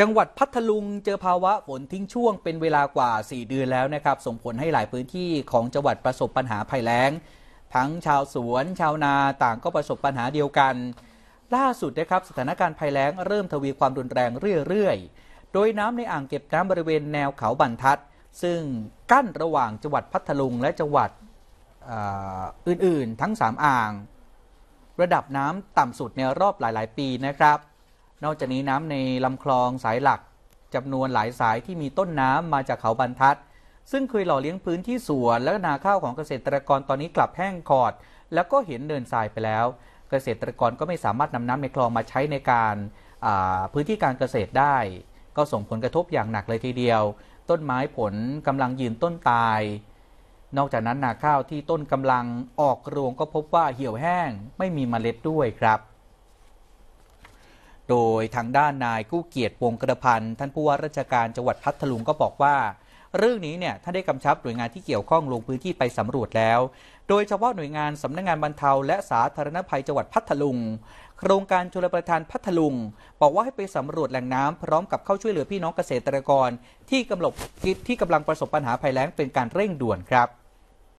จังหวัดพัทลุงเจอภาวะฝนทิ้งช่วงเป็นเวลากว่า 4 เดือนแล้วนะครับ ส่งผลให้หลายพื้นที่ของจังหวัดประสบปัญหาภัยแล้ง ทั้งชาวสวน ชาวนาต่างก็ประสบปัญหาเดียวกัน ล่าสุดนะครับ สถานการณ์ภัยแล้ง เริ่มทวีความรุนแรงเรื่อยๆโดยน้ำในอ่างเก็บน้ำบริเวณแนวเขาบรรทัด ซึ่งกั้นระหว่างจังหวัดพัทลุง และจังหวัดอื่นๆ ทั้ง 3 อ่าง ระดับน้ำต่ำสุดในรอบหลาย ๆ ปีนะครับนอกจากนี้น้ำในลำคลองสายหลักจำนวนหลายสายที่มีต้นน้ำมาจากเขาบรรทัด ซึ่งเคยหล่อเลี้ยงพื้นที่สวน และนาข้าวของเกษตรกรตอนนี้กลับแห้งขอด แล้วก็เห็นเนินทรายไปแล้ว เกษตรกรก็ไม่สามารถนำน้ำในคลองมาใช้ในการพื้นที่การเกษตรได้ ก็ส่งผลกระทบอย่างหนักเลยทีเดียว ต้นไม้ผลกำลังยืนต้นตาย นอกจากนั้นนาข้าวที่ต้นกำลังออกรวงก็พบว่าเหี่ยวแห้งไม่มีเมล็ดด้วยครับโดยทางด้านนายกู้เกียรติวงกระพันท่านผู้ว่าราชการจังหวัดพัทลุงก็บอกว่า เรื่องนี้เนี่ยท่านได้กำชับหน่วยงานที่เกี่ยวข้องลงพื้นที่ไปสำรวจแล้ว โดยเฉพาะหน่วยงานสำนักงงานบรรเทาและสาธารณภัยจังหวัดพัทลุงโครงการชลประทานพัทลุงบอกว่าให้ไปสำรวจแหล่งน้ำพร้อมกับเข้าช่วยเหลือพี่น้องเกษตรกร ที่กำลังที่กำลังประสบปัญหาภัยแล้งเป็นการเร่งด่วนครับ